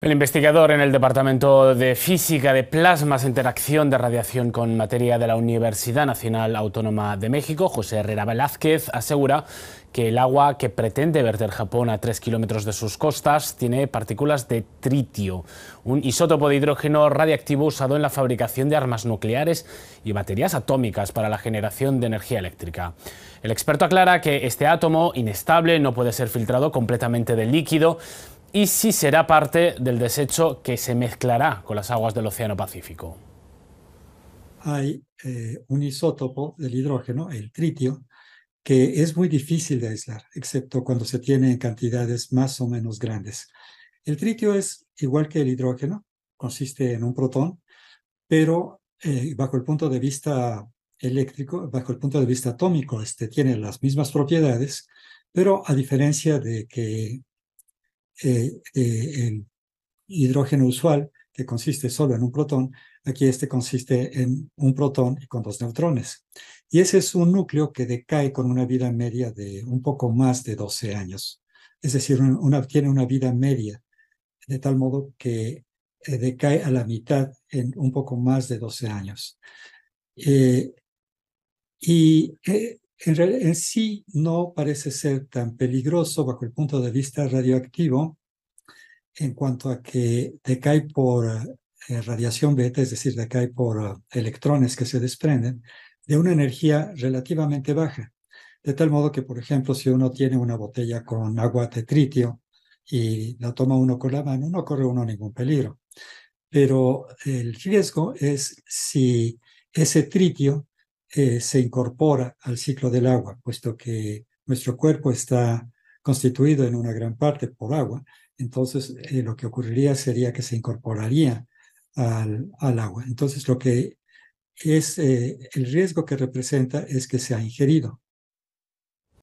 El investigador en el Departamento de Física de Plasmas e Interacción de Radiación con Materia de la Universidad Nacional Autónoma de México, José Herrera Velázquez, asegura que el agua que pretende verter Japón a tres kilómetros de sus costas tiene partículas de tritio, un isótopo de hidrógeno radiactivo usado en la fabricación de armas nucleares y baterías atómicas para la generación de energía eléctrica. El experto aclara que este átomo inestable no puede ser filtrado completamente del líquido y si será parte del desecho que se mezclará con las aguas del Océano Pacífico. Hay eh, un isótopo del hidrógeno, el tritio, que es muy difícil de aislar, excepto cuando se tiene en cantidades más o menos grandes. El tritio es igual que el hidrógeno, consiste en un protón, pero eh, bajo el punto de vista eléctrico, bajo el punto de vista atómico, este tiene las mismas propiedades, pero a diferencia de que el eh, hidrógeno usual, que consiste solo en un protón, aquí este consiste en un protón y con dos neutrones. Y ese es un núcleo que decae con una vida media de un poco más de 12 años. Es decir, una, tiene una vida media, de tal modo que eh, decae a la mitad en un poco más de 12 años. Eh, y en, sí no parece ser tan peligroso bajo el punto de vista radioactivo en cuanto a que decae por eh, radiación beta, es decir, decae por ah, electrones que se desprenden, de una energía relativamente baja. De tal modo que, por ejemplo, si uno tiene una botella con agua de tritio y la toma uno con la mano, no corre uno ningún peligro. Pero el riesgo es si ese tritio eh, se incorpora al ciclo del agua, puesto que nuestro cuerpo está constituido en una gran parte por agua, entonces eh, lo que ocurriría sería que se incorporaría al, agua. Entonces lo que es eh, el riesgo que representa es que se ha ingerido.